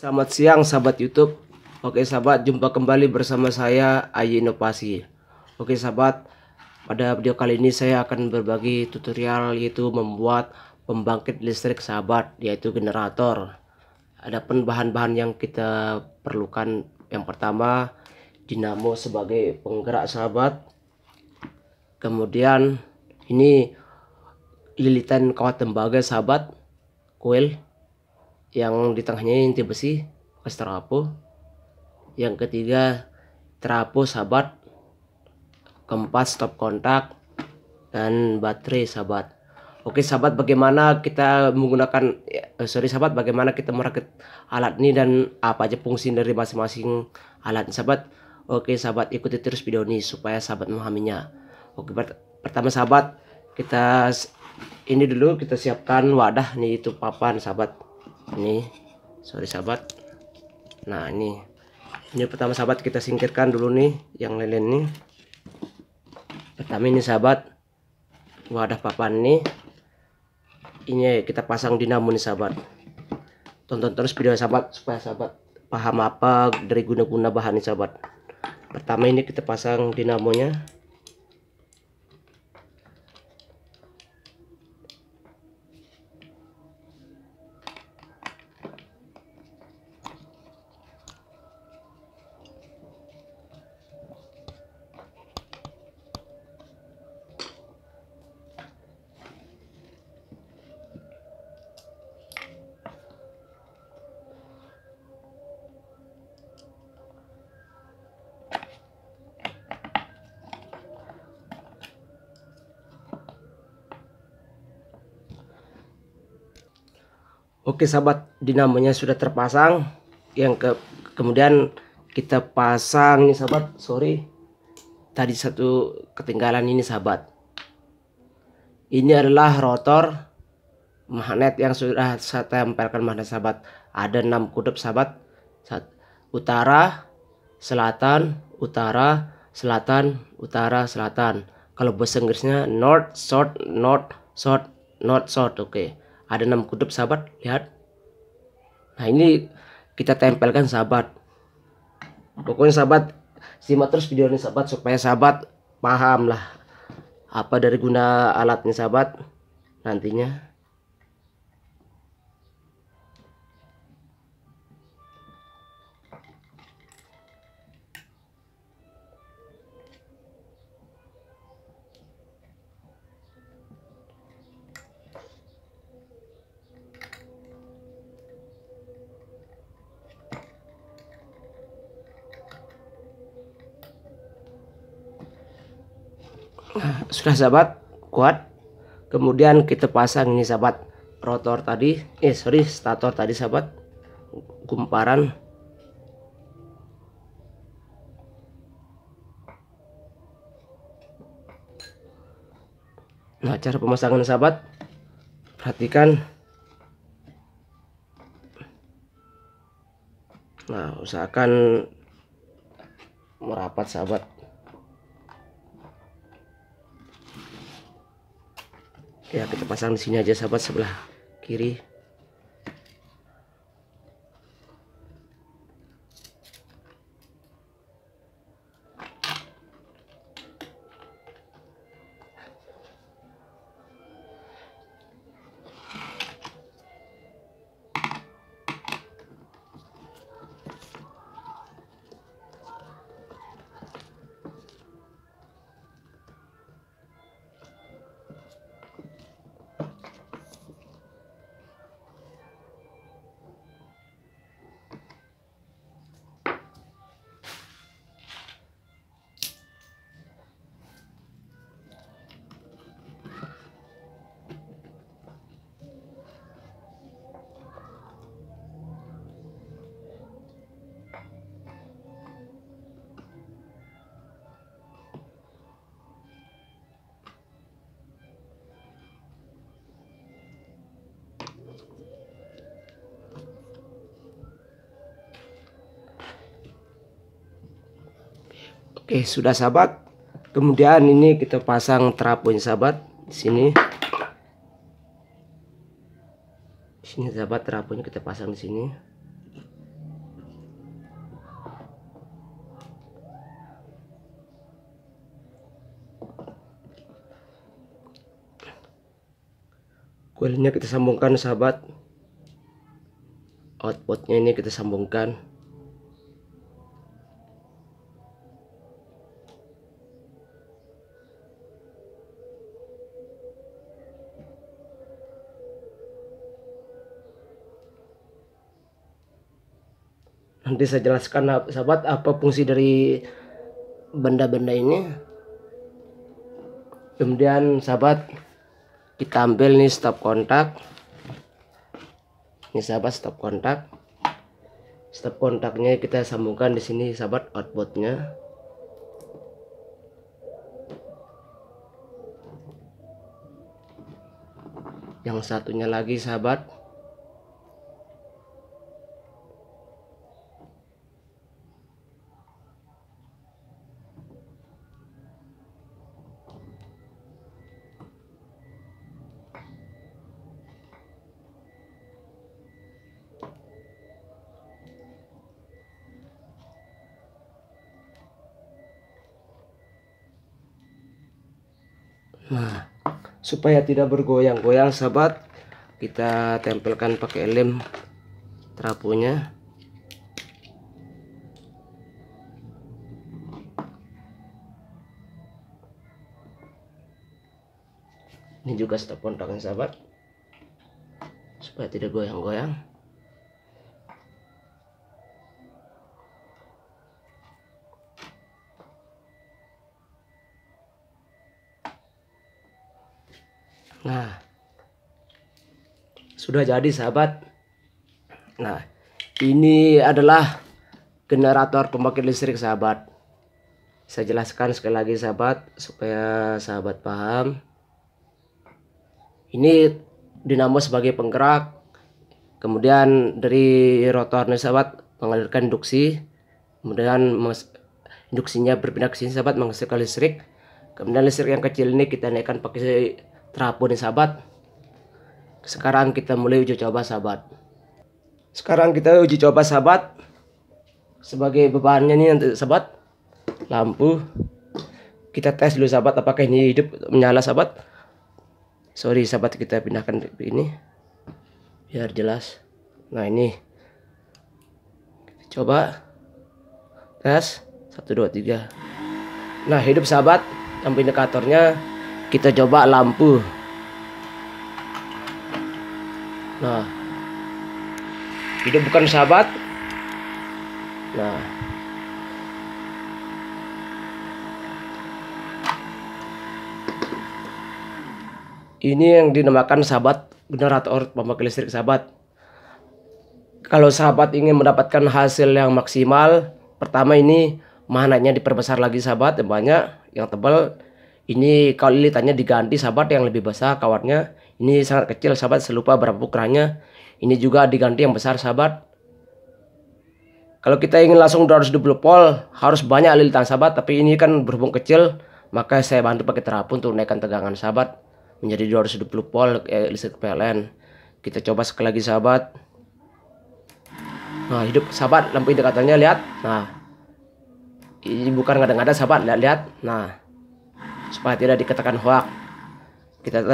Selamat siang sahabat YouTube. Oke sahabat, jumpa kembali bersama saya Ayi Inovasi. Oke sahabat, pada video kali ini saya akan berbagi tutorial yaitu membuat pembangkit listrik sahabat yaitu generator. Adapun bahan-bahan yang kita perlukan yang pertama dinamo sebagai penggerak sahabat. Kemudian ini lilitan kawat tembaga sahabat, kuil yang di tengahnya inti besi kasih terapu yang ketiga terapu sahabat keempat stop kontak dan baterai sahabat oke sahabat bagaimana kita menggunakan eh, sorry sahabat bagaimana kita merakit alat ini dan apa aja fungsi dari masing-masing alat sahabat oke sahabat ikuti terus video ini supaya sahabat memahaminya oke pertama sahabat kita ini dulu kita siapkan wadah nih itu papan sahabat ini sorry sahabat nah ini ini pertama sahabat kita singkirkan dulu nih yang lilin nih pertama ini sahabat wadah papan nih ini kita pasang dinamo nih sahabat tonton terus video sahabat supaya sahabat paham apa dari guna-guna bahan nih sahabat pertama ini kita pasang dinamonya Oke sahabat dinamonya sudah terpasang yang ke kemudian kita pasang ini sahabat sorry tadi satu ketinggalan ini sahabat ini adalah rotor magnet yang sudah saya tempelkan magnet sahabat ada enam kudep sahabat utara selatan utara selatan utara selatan kalau bahasa Inggrisnya north south north south north south oke okay ada enam kutub sahabat lihat nah ini kita tempelkan sahabat pokoknya sahabat simak terus video ini sahabat supaya sahabat paham lah apa dari guna alatnya sahabat nantinya sudah sahabat kuat kemudian kita pasang ini sahabat rotor tadi eh sorry stator tadi sahabat kumparan Nah, cara pemasangan sahabat, perhatikan. Nah, usahakan merapat sahabat. ya kita pasang di sini aja sahabat sebelah kiri Oke, sudah sahabat. Kemudian ini kita pasang trafonya sahabat di sini. Di sini sahabat trafonya kita pasang di sini. Kuilnya kita sambungkan sahabat. Outputnya ini kita sambungkan. nanti saya jelaskan sahabat apa fungsi dari benda-benda ini kemudian sahabat kita ambil nih stop kontak ini sahabat stop kontak stop kontaknya kita sambungkan di sini sahabat outputnya yang satunya lagi sahabat nah supaya tidak bergoyang-goyang sahabat kita tempelkan pakai lem trapunya ini juga stop kontaknya sahabat supaya tidak goyang-goyang Nah, sudah jadi sahabat. Nah, ini adalah generator pembangkit listrik sahabat. Saya jelaskan sekali lagi sahabat supaya sahabat paham. Ini dinamo sebagai penggerak. Kemudian dari rotornya sahabat mengalirkan induksi. Kemudian induksinya berpindah ke sini sahabat menghasilkan listrik. Kemudian listrik yang kecil ini kita naikkan pakai terapun sahabat sekarang kita mulai uji coba sahabat sekarang kita uji coba sahabat sebagai bebannya nih nanti sahabat lampu kita tes dulu sahabat apakah ini hidup menyala sahabat sorry sahabat kita pindahkan ini biar jelas nah ini kita coba tes 1 2 3 nah hidup sahabat lampu indikatornya kita coba lampu nah hidup bukan sahabat nah ini yang dinamakan sahabat generator pembangkit listrik sahabat kalau sahabat ingin mendapatkan hasil yang maksimal pertama ini mananya diperbesar lagi sahabat yang banyak yang tebal ini kalau lilitannya diganti sahabat yang lebih besar kawatnya ini sangat kecil sahabat selupa berapa ukurannya ini juga diganti yang besar sahabat kalau kita ingin langsung 220 volt harus banyak lilitan sahabat tapi ini kan berhubung kecil maka saya bantu pakai terapun untuk naikkan tegangan sahabat menjadi 220 pol eh, listrik PLN kita coba sekali lagi sahabat nah hidup sahabat lampu indikatornya lihat nah ini bukan ngada-ngada sahabat lihat-lihat nah supaya tidak dikatakan hoak kita